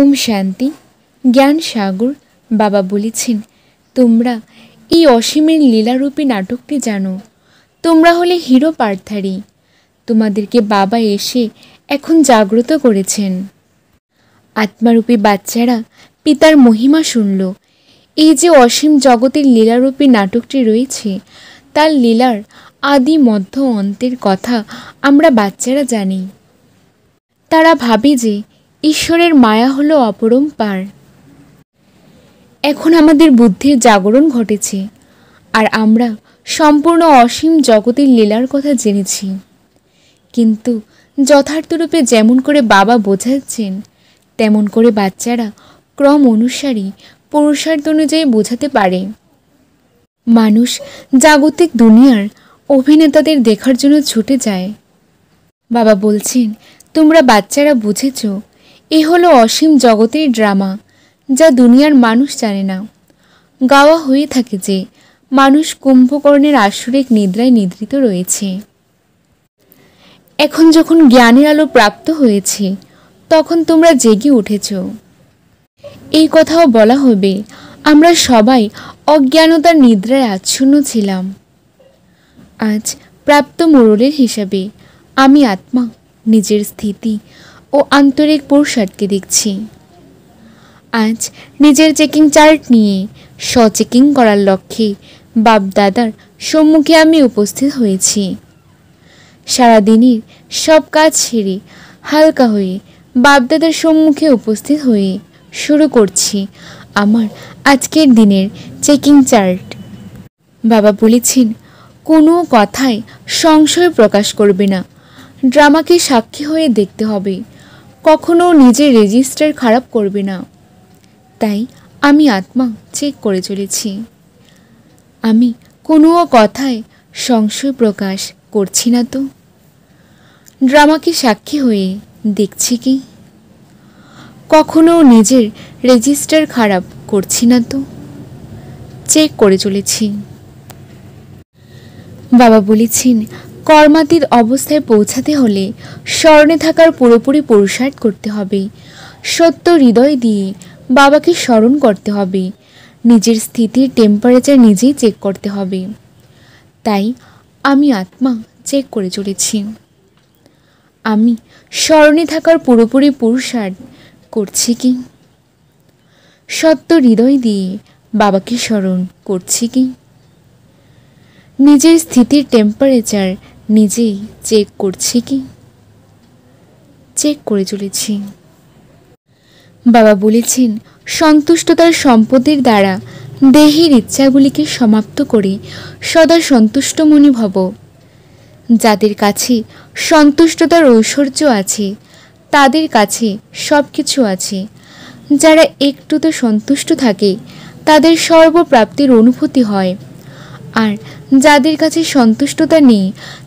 ওম শান্তি জ্ঞান সাগর বাবা বলেছেন তোমরা এই অসীমের লীলারূপী নাটকটি জানো তোমরা হলে হিরো পার্থারি তোমাদেরকে বাবা এসে এখন জাগ্রত করেছেন আত্মারূপী বাচ্চারা পিতার মহিমা শুনল এই যে অসীম জগতের লীলারূপী নাটকটি রয়েছে তার লীলার আদি মধ্য অন্তের কথা আমরা বাচ্চারা জানি তারা ভাবে যে ঈশ্বরের মায়া হলো অপরম্পার এখন আমাদের বুদ্ধির জাগরণ ঘটেছে আর আমরা সম্পূর্ণ অসীম জগতের লীলার কথা জেনেছি কিন্তু যথার্থরূপে যেমন করে বাবা বোঝাচ্ছেন তেমন করে বাচ্চারা ক্রম অনুসারী পুরুষার্থ অনুযায়ী বোঝাতে পারে মানুষ জাগতিক দুনিয়ার অভিনেতাদের দেখার জন্য ছুটে যায় বাবা বলছেন তোমরা বাচ্চারা বুঝেছো এ হলো অসীম জগতের ড্রামা যা দুনিয়ার মানুষ জানে না গাওয়া হয়ে থাকে যে মানুষ কুম্ভকর্ণের আসরিক নিদ্রায় নিদ্রিত রয়েছে এখন যখন জ্ঞানের আলো প্রাপ্ত হয়েছে তখন তোমরা জেগে উঠেছ এই কথাও বলা হবে আমরা সবাই অজ্ঞানতার নিদ্রায় আচ্ছন্ন ছিলাম আজ প্রাপ্ত মোড়লের হিসাবে আমি আত্মা নিজের স্থিতি ও আন্তরিক পুরুষার্থকে দেখছি আজ নিজের চেকিং চার্ট নিয়ে স চেকিং করার লক্ষ্যে বাপদাদার সম্মুখে আমি উপস্থিত হয়েছি সারাদিনের সব কাজ সেরে হালকা হয়ে বাপদাদার সম্মুখে উপস্থিত হয়ে শুরু করছি আমার আজকের দিনের চেকিং চার্ট বাবা বলেছেন কোনো কথায় সংশয় প্রকাশ করবে না ড্রামাকে সাক্ষী হয়ে দেখতে হবে কখনো নিজের রেজিস্টার খারাপ করবে না তাই আমি আত্মা চেক করে চলেছি আমি কোনো কথায় সংশয় প্রকাশ করছি না তো ড্রামাকে সাক্ষী হয়ে দেখছি কি কখনো নিজের রেজিস্টার খারাপ করছি না তো চেক করে চলেছি বাবা বলেছেন কর্মাতীত অবস্থায় পৌঁছাতে হলে স্মরণে থাকার পুরোপুরি পুরুষার্থ করতে হবে সত্য হৃদয় দিয়ে বাবাকে স্মরণ করতে হবে নিজের স্থিতির টেম্পারেচার নিজেই চেক করতে হবে তাই আমি আত্মা চেক করে চলেছি আমি স্মরণে থাকার পুরোপুরি পুরুষার্থ করছি কি সত্য হৃদয় দিয়ে বাবাকে স্মরণ করছি কি নিজের স্থিতির টেম্পারেচার নিজেই চেক করছি কি চেক করে চলেছি বাবা বলেছেন সন্তুষ্টতার সম্পদের দ্বারা দেহের ইচ্ছাগুলিকে সমাপ্ত করে সদা সন্তুষ্ট মনে ভব যাদের কাছে সন্তুষ্টতার ঐশ্বর্য আছে তাদের কাছে সব কিছু আছে যারা একটুতে সন্তুষ্ট থাকে তাদের সর্বপ্রাপ্তির অনুভূতি হয় আর যাদের কাছে সন্তুষ্টতা নেই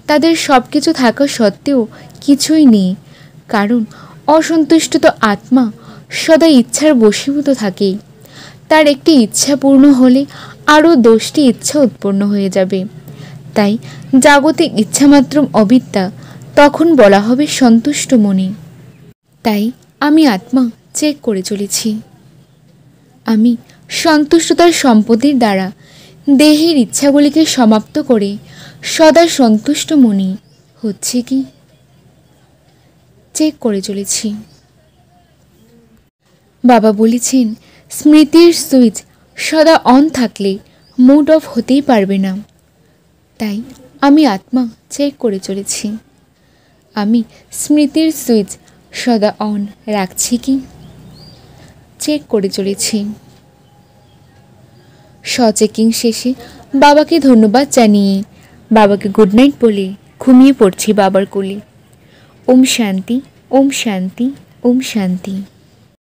তাদের সব কিছু থাকা সত্ত্বেও কিছুই নেই কারণ অসন্তুষ্ট তো আত্মা সদা ইচ্ছার বশীভূত থাকে তার একটি ইচ্ছা পূর্ণ হলে আরও দশটি ইচ্ছা উৎপন্ন হয়ে যাবে তাই জাগতিক ইচ্ছামাত্রম অবিদ্যা তখন বলা হবে সন্তুষ্ট মনে তাই আমি আত্মা চেক করে চলেছি আমি সন্তুষ্টতার সম্পদের দ্বারা দেহের ইচ্ছাগুলিকে সমাপ্ত করে সদা সন্তুষ্ট মনে হচ্ছে কি চেক করে চলেছি বাবা বলেছেন স্মৃতির সুইচ সদা অন থাকলে মুড অফ হতেই পারবে না তাই আমি আত্মা চেক করে চলেছি আমি স্মৃতির সুইচ সদা অন রাখছি কি চেক করে চলেছি সচেকিং শেষে বাবাকে ধন্যবাদ জানিয়ে বাবাকে গুড নাইট বলে ঘুমিয়ে পড়ছি বাবার কোলে ওম শান্তি ওম শান্তি ওম শান্তি